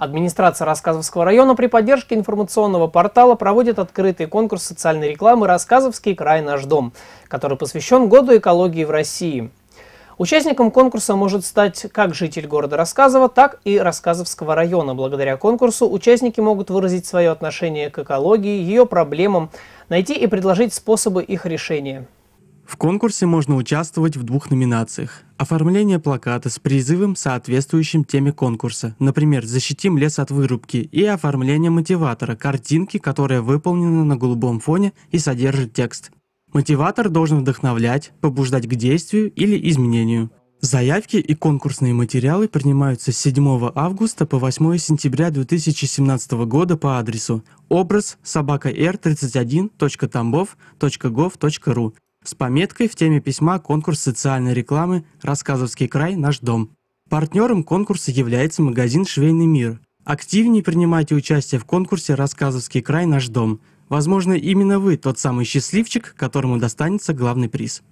Администрация Рассказовского района при поддержке информационного портала проводит открытый конкурс социальной рекламы «Рассказовский край наш дом», который посвящен году экологии в России. Участником конкурса может стать как житель города Рассказово, так и Рассказовского района. Благодаря конкурсу участники могут выразить свое отношение к экологии, ее проблемам, найти и предложить способы их решения. В конкурсе можно участвовать в двух номинациях. Оформление плаката с призывом, соответствующим теме конкурса, например, «Защитим лес от вырубки» и оформление мотиватора, картинки, которая выполнена на голубом фоне и содержит текст. Мотиватор должен вдохновлять, побуждать к действию или изменению. Заявки и конкурсные материалы принимаются с 7 августа по 8 сентября 2017 года по адресу образ собака собакар31.тамбов.gov.ru с пометкой в теме письма «Конкурс социальной рекламы. Рассказовский край. Наш дом». Партнером конкурса является магазин «Швейный мир». Активнее принимайте участие в конкурсе «Рассказовский край. Наш дом». Возможно, именно вы тот самый счастливчик, которому достанется главный приз.